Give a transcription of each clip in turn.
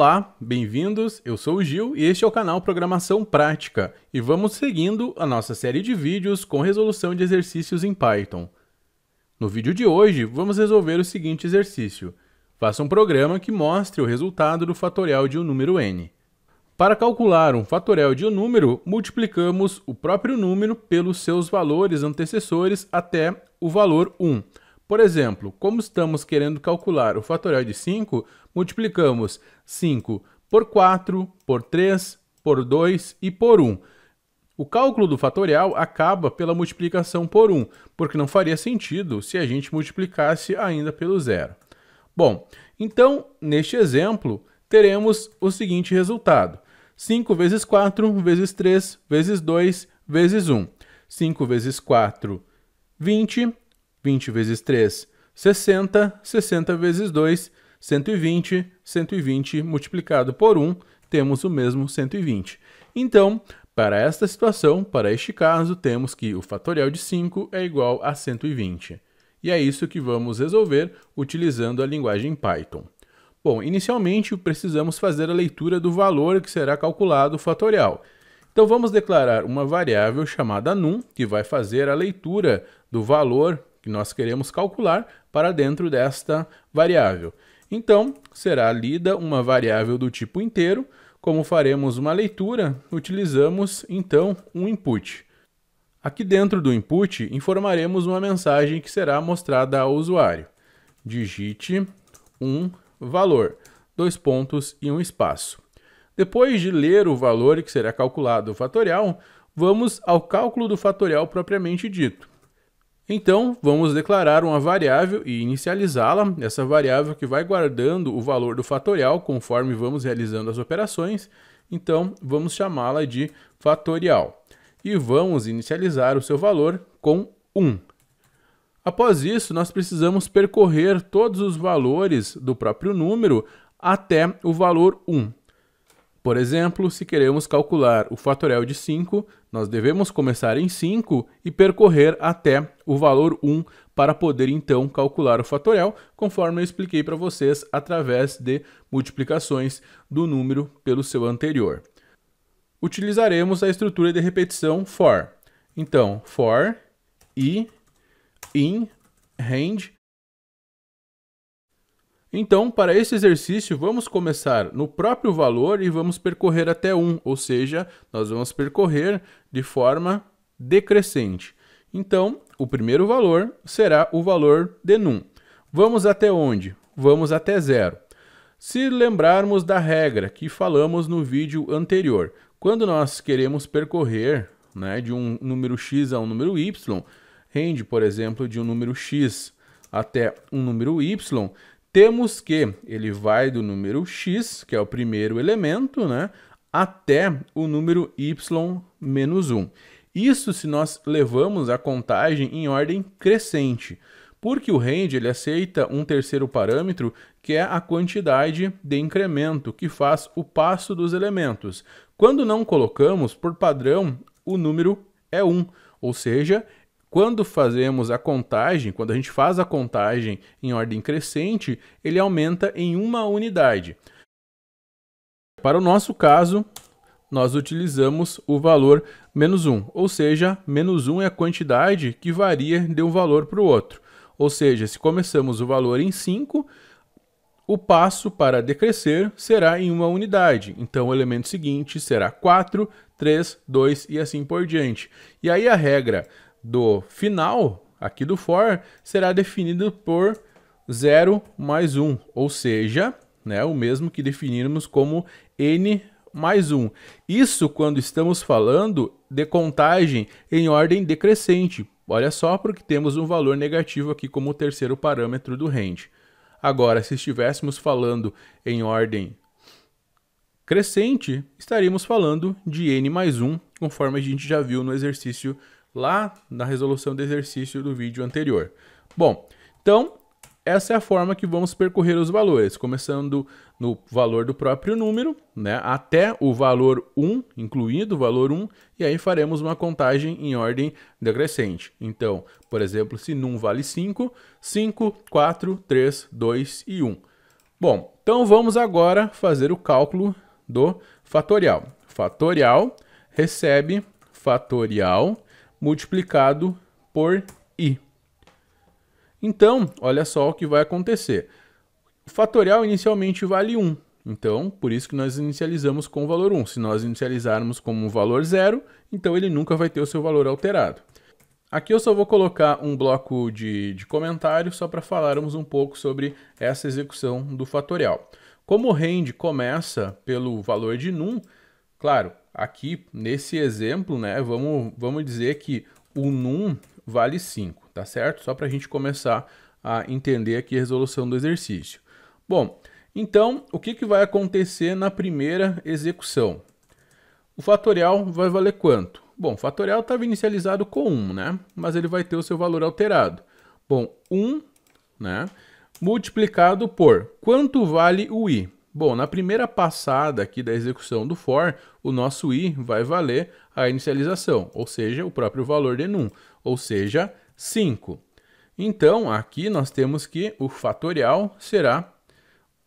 Olá, bem-vindos. Eu sou o Gil e este é o canal Programação Prática e vamos seguindo a nossa série de vídeos com resolução de exercícios em Python. No vídeo de hoje, vamos resolver o seguinte exercício. Faça um programa que mostre o resultado do fatorial de um número n. Para calcular um fatorial de um número, multiplicamos o próprio número pelos seus valores antecessores até o valor 1. Por exemplo, como estamos querendo calcular o fatorial de 5, multiplicamos 5 por 4, por 3, por 2 e por 1. O cálculo do fatorial acaba pela multiplicação por 1, porque não faria sentido se a gente multiplicasse ainda pelo zero. Bom, então, neste exemplo, teremos o seguinte resultado. 5 vezes 4 vezes 3 vezes 2 vezes 1. 5 vezes 4, 20. 20 vezes 3, 60. 60 vezes 2, 120, 120 multiplicado por 1, temos o mesmo 120. Então, para esta situação, para este caso, temos que o fatorial de 5 é igual a 120. E é isso que vamos resolver utilizando a linguagem Python. Bom, inicialmente precisamos fazer a leitura do valor que será calculado o fatorial. Então vamos declarar uma variável chamada num, que vai fazer a leitura do valor que nós queremos calcular para dentro desta variável. Então, será lida uma variável do tipo inteiro. Como faremos uma leitura, utilizamos então um input. Aqui dentro do input, informaremos uma mensagem que será mostrada ao usuário. Digite um valor, dois pontos e um espaço. Depois de ler o valor que será calculado o fatorial, vamos ao cálculo do fatorial propriamente dito. Então, vamos declarar uma variável e inicializá-la, essa variável que vai guardando o valor do fatorial conforme vamos realizando as operações. Então, vamos chamá-la de fatorial. E vamos inicializar o seu valor com 1. Após isso, nós precisamos percorrer todos os valores do próprio número até o valor 1. Por exemplo, se queremos calcular o fatorial de 5, nós devemos começar em 5 e percorrer até o valor 1 para poder então calcular o fatorial, conforme eu expliquei para vocês através de multiplicações do número pelo seu anterior. Utilizaremos a estrutura de repetição for. Então, for i in range então, para esse exercício, vamos começar no próprio valor e vamos percorrer até 1, ou seja, nós vamos percorrer de forma decrescente. Então, o primeiro valor será o valor de num. Vamos até onde? Vamos até zero. Se lembrarmos da regra que falamos no vídeo anterior, quando nós queremos percorrer né, de um número x a um número y, rende, por exemplo, de um número x até um número y, temos que ele vai do número x, que é o primeiro elemento, né, até o número y menos 1. Isso se nós levamos a contagem em ordem crescente, porque o range ele aceita um terceiro parâmetro, que é a quantidade de incremento, que faz o passo dos elementos. Quando não colocamos, por padrão, o número é 1, ou seja, quando fazemos a contagem, quando a gente faz a contagem em ordem crescente, ele aumenta em uma unidade. Para o nosso caso, nós utilizamos o valor menos 1, ou seja, menos 1 é a quantidade que varia de um valor para o outro. Ou seja, se começamos o valor em 5, o passo para decrescer será em uma unidade. Então, o elemento seguinte será 4, 3, 2 e assim por diante. E aí a regra do final aqui do for será definido por 0 mais 1, ou seja, né, o mesmo que definirmos como n mais 1. Isso quando estamos falando de contagem em ordem decrescente. Olha só, porque temos um valor negativo aqui como terceiro parâmetro do range. Agora, se estivéssemos falando em ordem crescente, estaríamos falando de n mais 1, conforme a gente já viu no exercício lá na resolução do exercício do vídeo anterior. Bom, então essa é a forma que vamos percorrer os valores, começando no valor do próprio número, né, até o valor 1, incluindo o valor 1, e aí faremos uma contagem em ordem decrescente. Então, por exemplo, se num vale 5, 5, 4, 3, 2 e 1. Bom, então vamos agora fazer o cálculo do fatorial. Fatorial recebe fatorial multiplicado por i. Então, olha só o que vai acontecer. O fatorial inicialmente vale 1, então por isso que nós inicializamos com o valor 1. Se nós inicializarmos como um valor 0, então ele nunca vai ter o seu valor alterado. Aqui eu só vou colocar um bloco de, de comentário só para falarmos um pouco sobre essa execução do fatorial. Como o range começa pelo valor de num, claro, aqui nesse exemplo, né, vamos, vamos dizer que o num vale 5, tá certo? Só para a gente começar a entender aqui a resolução do exercício. Bom, então, o que, que vai acontecer na primeira execução? O fatorial vai valer quanto? Bom, o fatorial estava inicializado com 1, né? Mas ele vai ter o seu valor alterado. Bom, 1, né? Multiplicado por quanto vale o i? Bom, na primeira passada aqui da execução do for, o nosso i vai valer a inicialização, ou seja, o próprio valor de num, ou seja, 5. Então, aqui nós temos que o fatorial será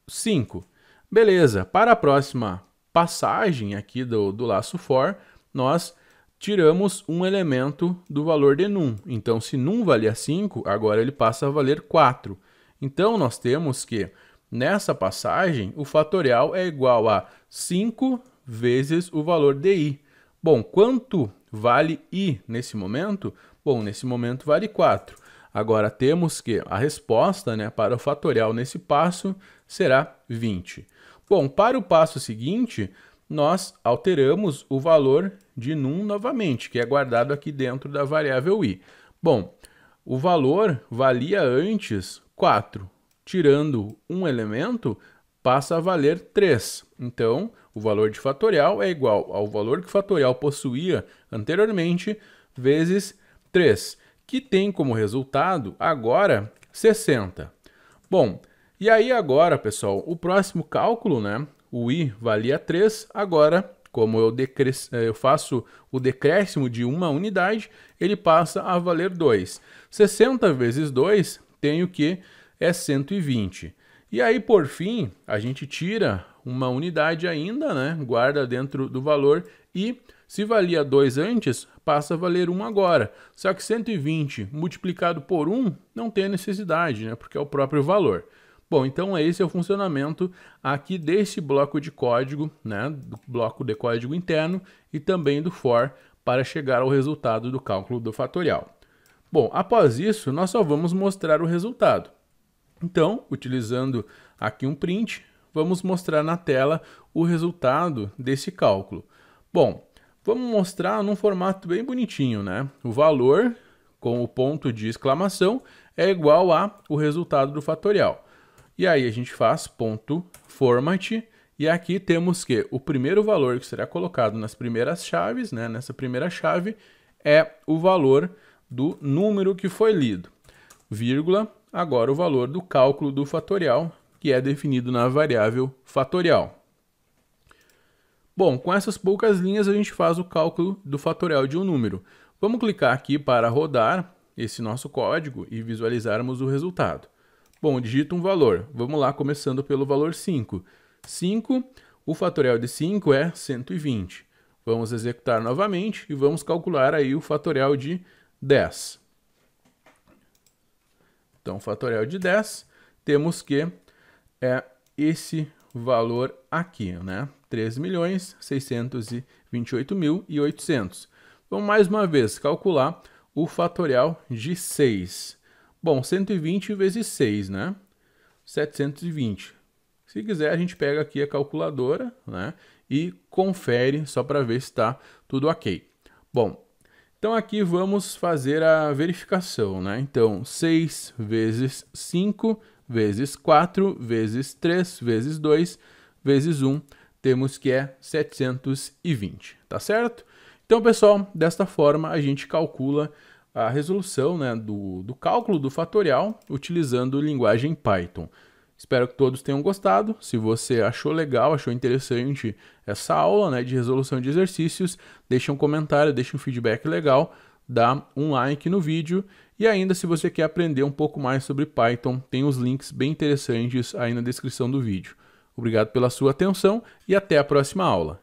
5. Beleza, para a próxima passagem aqui do, do laço for, nós tiramos um elemento do valor de num. Então, se num valia 5, agora ele passa a valer 4. Então, nós temos que Nessa passagem, o fatorial é igual a 5 vezes o valor de i. Bom, quanto vale i nesse momento? Bom, nesse momento vale 4. Agora temos que a resposta né, para o fatorial nesse passo será 20. Bom, para o passo seguinte, nós alteramos o valor de num novamente, que é guardado aqui dentro da variável i. Bom, o valor valia antes 4 tirando um elemento, passa a valer 3. Então, o valor de fatorial é igual ao valor que o fatorial possuía anteriormente, vezes 3, que tem como resultado, agora, 60. Bom, e aí agora, pessoal, o próximo cálculo, né? O i valia 3, agora, como eu, eh, eu faço o decréscimo de uma unidade, ele passa a valer 2. 60 vezes 2, tenho que é 120. E aí, por fim, a gente tira uma unidade ainda, né? Guarda dentro do valor e se valia 2 antes, passa a valer 1 agora. Só que 120 multiplicado por 1 não tem necessidade, né? Porque é o próprio valor. Bom, então esse é o funcionamento aqui desse bloco de código, né? Do bloco de código interno e também do for para chegar ao resultado do cálculo do fatorial. Bom, após isso, nós só vamos mostrar o resultado. Então, utilizando aqui um print, vamos mostrar na tela o resultado desse cálculo. Bom, vamos mostrar num formato bem bonitinho, né? O valor com o ponto de exclamação é igual a o resultado do fatorial. E aí a gente faz ponto format e aqui temos que o primeiro valor que será colocado nas primeiras chaves, né, nessa primeira chave, é o valor do número que foi lido, vírgula, agora o valor do cálculo do fatorial, que é definido na variável fatorial. Bom, com essas poucas linhas a gente faz o cálculo do fatorial de um número. Vamos clicar aqui para rodar esse nosso código e visualizarmos o resultado. Bom, digita um valor. Vamos lá, começando pelo valor 5. 5, o fatorial de 5 é 120. Vamos executar novamente e vamos calcular aí o fatorial de 10. Então, fatorial de 10, temos que é esse valor aqui, né? 3 Vamos mais uma vez calcular o fatorial de 6. Bom, 120 vezes 6, né? 720. Se quiser, a gente pega aqui a calculadora né? e confere só para ver se está tudo ok. Bom, então aqui vamos fazer a verificação, né? Então 6 vezes 5 vezes 4 vezes 3 vezes 2 vezes 1, temos que é 720, tá certo? Então pessoal, desta forma a gente calcula a resolução né, do, do cálculo do fatorial utilizando linguagem Python. Espero que todos tenham gostado. Se você achou legal, achou interessante essa aula né, de resolução de exercícios, deixe um comentário, deixe um feedback legal, dá um like no vídeo. E ainda, se você quer aprender um pouco mais sobre Python, tem os links bem interessantes aí na descrição do vídeo. Obrigado pela sua atenção e até a próxima aula.